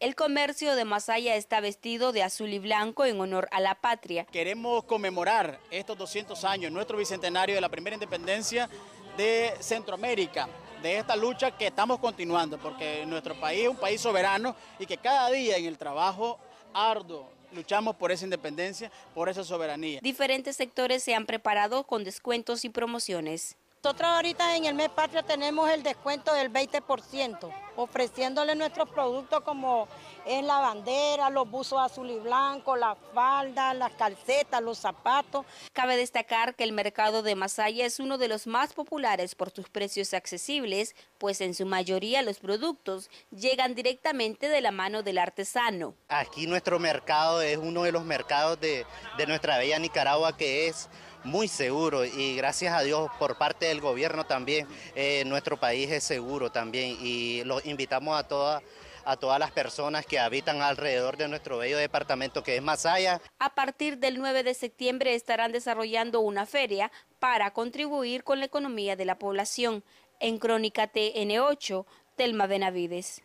El comercio de Masaya está vestido de azul y blanco en honor a la patria. Queremos conmemorar estos 200 años, nuestro bicentenario de la primera independencia de Centroamérica de esta lucha que estamos continuando, porque nuestro país es un país soberano y que cada día en el trabajo arduo luchamos por esa independencia, por esa soberanía. Diferentes sectores se han preparado con descuentos y promociones. Nosotros ahorita en el mes patria tenemos el descuento del 20%, ofreciéndole nuestros productos como es la bandera, los buzos azul y blanco, las faldas, las calcetas, los zapatos. Cabe destacar que el mercado de Masaya es uno de los más populares por sus precios accesibles, pues en su mayoría los productos llegan directamente de la mano del artesano. Aquí nuestro mercado es uno de los mercados de, de nuestra bella Nicaragua que es muy seguro y gracias a Dios por parte del gobierno también eh, nuestro país es seguro también y los invitamos a todas a todas las personas que habitan alrededor de nuestro bello departamento que es Masaya. A partir del 9 de septiembre estarán desarrollando una feria para contribuir con la economía de la población. En Crónica TN8, Telma Benavides.